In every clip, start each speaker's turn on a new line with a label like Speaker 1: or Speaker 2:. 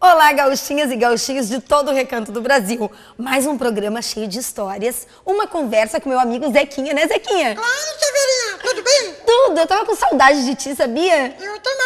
Speaker 1: Olá, gauchinhas e gauchinhos de todo o recanto do Brasil. Mais um programa cheio de histórias, uma conversa com meu amigo Zequinha, né, Zequinha? Claro, Severinha. tudo bem? Tudo, eu tava com saudade de ti, sabia? Eu também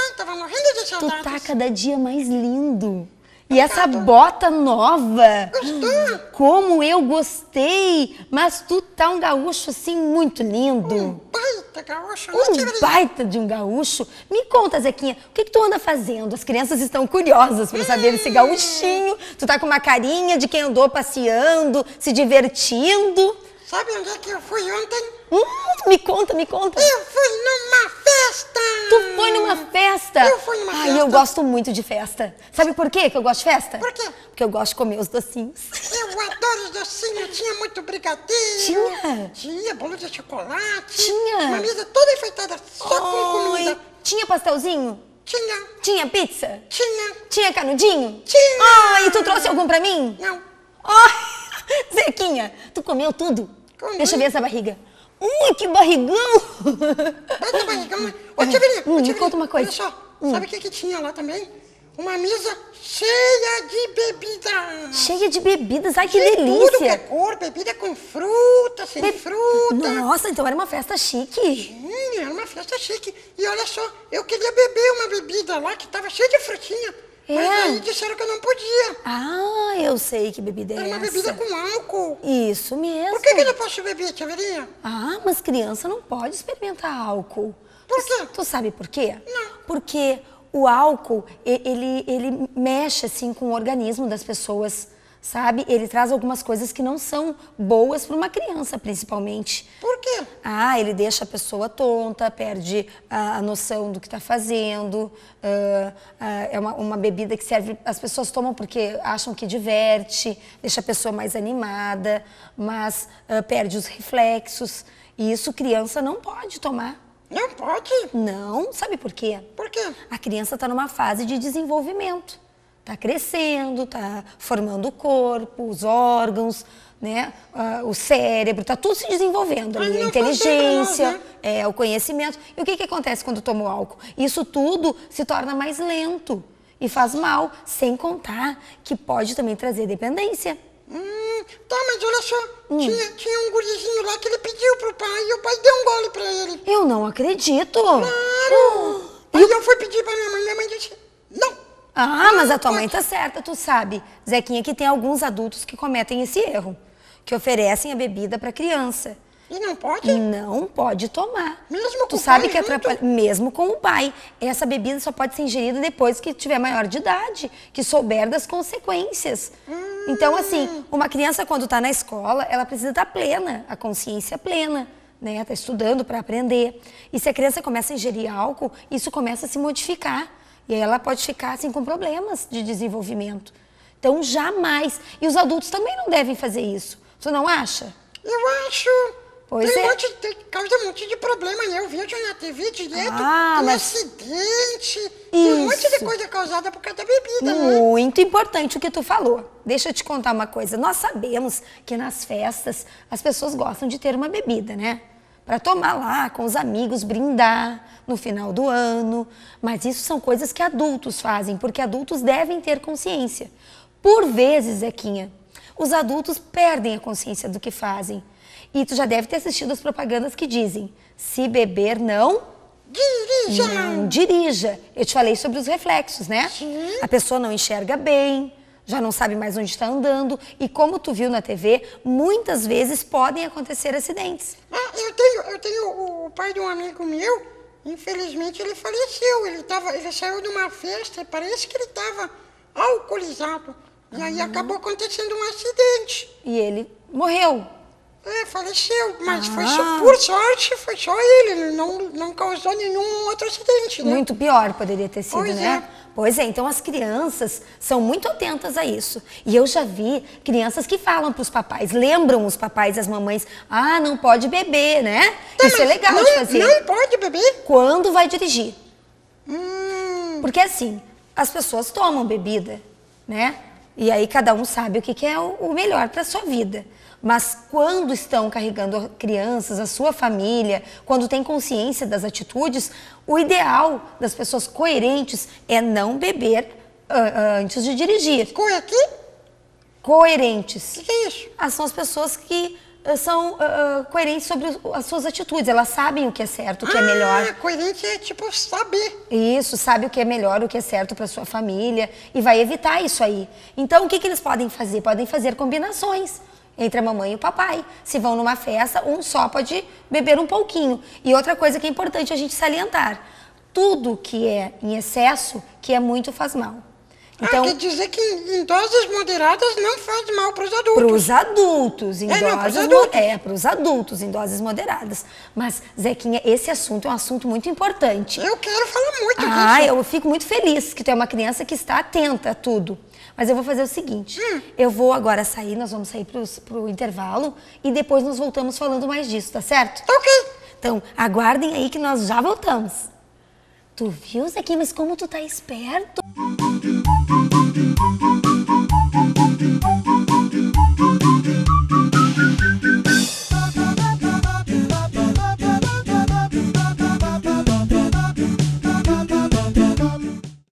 Speaker 1: tu tá cada dia mais lindo. E essa bota nova. Gostou? Como eu gostei. Mas tu tá um gaúcho assim muito lindo. Um baita gaúcho. Um baita de um gaúcho. Me conta, Zequinha, o que, que tu anda fazendo? As crianças estão curiosas para saber esse hum. gaúchinho. Tu tá com uma carinha de quem andou passeando, se divertindo.
Speaker 2: Sabe onde é que eu fui ontem?
Speaker 1: Hum, me conta, me conta. Eu fui numa festa tu foi numa ah, festa? Eu fui numa Ai, festa. Ai, eu gosto muito de festa. Sabe por quê que eu gosto de festa? Por quê? Porque eu gosto de comer os docinhos.
Speaker 2: Eu adoro os docinhos. Tinha muito
Speaker 1: brigadeiro. Tinha? Tinha bolo de chocolate. Tinha. Uma mesa toda enfeitada só Oi. com comida. Tinha pastelzinho? Tinha. Tinha pizza? Tinha. Tinha canudinho? Tinha. Ah, e tu trouxe algum pra mim? Não. Oh, Zequinha, tu comeu tudo? Comi. Deixa eu ver essa barriga. Ui, que barrigão! Bota barrigão, Tiveri, hum, tiveri, conta uma coisa. Olha só, hum. sabe o que, é que tinha lá também? Uma mesa cheia de
Speaker 2: bebidas.
Speaker 1: Cheia de bebidas? Ai, que de delícia. Tudo que é
Speaker 2: cor, bebida com
Speaker 1: fruta, sem Be...
Speaker 2: fruta. Nossa, então
Speaker 1: era uma festa chique. Sim,
Speaker 2: era uma festa chique. E olha só, eu queria beber uma bebida lá que estava cheia de frutinha. É. Mas aí
Speaker 1: disseram que eu não podia. Ah, eu sei que bebida é essa. É uma bebida com álcool. Isso mesmo. Por que, que eu não posso beber, Verinha? Ah, mas criança não pode experimentar álcool. Por quê? Tu, sabe por quê? Não. Porque o álcool, ele, ele mexe assim com o organismo das pessoas, sabe? Ele traz algumas coisas que não são boas para uma criança, principalmente. Por quê? Ah, ele deixa a pessoa tonta, perde a, a noção do que está fazendo. Uh, uh, é uma, uma bebida que serve, as pessoas tomam porque acham que diverte, deixa a pessoa mais animada, mas uh, perde os reflexos. E isso criança não pode tomar. Não pode? Não, sabe por quê? Por quê? A criança está numa fase de desenvolvimento. Está crescendo, está formando o corpo, os órgãos, né? Ah, o cérebro, está tudo se desenvolvendo ali. a inteligência, né? é, o conhecimento. E o que, que acontece quando toma o álcool? Isso tudo se torna mais lento e faz mal, sem contar que pode também trazer dependência. Hum assim, tá, mas olha só, hum.
Speaker 2: tinha, tinha um gurizinho lá que ele pediu pro pai e o pai deu um gole pra ele.
Speaker 1: Eu não acredito. Claro. Oh. Aí eu... eu fui
Speaker 2: pedir pra minha mãe, minha mãe disse,
Speaker 1: não. Ah, mas a tua mãe tá certa, tu sabe, Zequinha, que tem alguns adultos que cometem esse erro, que oferecem a bebida pra criança. E não pode? Não pode tomar. Mesmo com tu o sabe pai que atrapalha. Mesmo com o pai. Essa bebida só pode ser ingerida depois que tiver maior de idade, que souber das consequências. Hum. Então, assim, hum. uma criança quando está na escola, ela precisa estar tá plena, a consciência plena, né? Está estudando para aprender. E se a criança começa a ingerir álcool, isso começa a se modificar. E aí ela pode ficar, assim, com problemas de desenvolvimento. Então, jamais. E os adultos também não devem fazer isso. Tu não acha?
Speaker 2: Eu acho Pois tem, é. um monte, tem, causa um monte de problema, né? Eu vejo na TV direto, ah, um mas... acidente, Isso.
Speaker 1: tem um monte de coisa causada por causa da bebida, né? Muito né? importante o que tu falou. Deixa eu te contar uma coisa. Nós sabemos que nas festas as pessoas gostam de ter uma bebida, né? para tomar lá com os amigos, brindar no final do ano. Mas isso são coisas que adultos fazem, porque adultos devem ter consciência. Por vezes, Zequinha, os adultos perdem a consciência do que fazem e tu já deve ter assistido as propagandas que dizem: se beber, não. Dirija! Não dirija. Eu te falei sobre os reflexos, né? Sim. A pessoa não enxerga bem, já não sabe mais onde está andando. E como tu viu na TV, muitas vezes podem acontecer acidentes. Ah, eu tenho, eu tenho o pai de um amigo meu,
Speaker 2: infelizmente ele faleceu. Ele, tava, ele saiu de uma festa e parece que ele estava alcoolizado. E uhum. aí acabou acontecendo um acidente.
Speaker 1: E ele morreu.
Speaker 2: É, faleceu, mas ah. foi só, ah. por sorte, foi só ele, não, não causou
Speaker 1: nenhum outro acidente. Né? Muito pior poderia ter sido, pois né? É. Pois é, então as crianças são muito atentas a isso. E eu já vi crianças que falam para os papais, lembram os papais e as mamães, ah, não pode beber, né? Tá, isso é legal não, de fazer. Não pode beber? Quando vai dirigir. Hum. Porque assim, as pessoas tomam bebida, né? E aí cada um sabe o que, que é o melhor para a sua vida. Mas quando estão carregando crianças, a sua família, quando tem consciência das atitudes, o ideal das pessoas coerentes é não beber ah, ah, antes de dirigir. coerentes aqui? Coerentes. O que, que é isso? Ah, são as pessoas que ah, são uh, coerentes sobre as suas atitudes. Elas sabem o que é certo, o que é ah, é melhor. Coerente é tipo saber. Isso, sabe o que é melhor, o que é certo para sua família e vai evitar isso aí. Então, o que, que eles podem fazer? Podem fazer combinações entre a mamãe e o papai. Se vão numa festa, um só pode beber um pouquinho. E outra coisa que é importante a gente salientar: tudo que é em excesso, que é muito, faz mal. Então, ah, quer dizer que em doses moderadas não faz mal para os adultos. Para os adultos, em é, doses moderadas. É, para os adultos, em doses moderadas. Mas, Zequinha, esse assunto é um assunto muito importante. Eu quero falar muito ah, disso. Ah, eu fico muito feliz que tu é uma criança que está atenta a tudo. Mas eu vou fazer o seguinte: hum. eu vou agora sair, nós vamos sair para o intervalo e depois nós voltamos falando mais disso, tá certo? Ok. Então, aguardem aí que nós já voltamos. Tu viu, Zequinha, mas como tu tá esperto?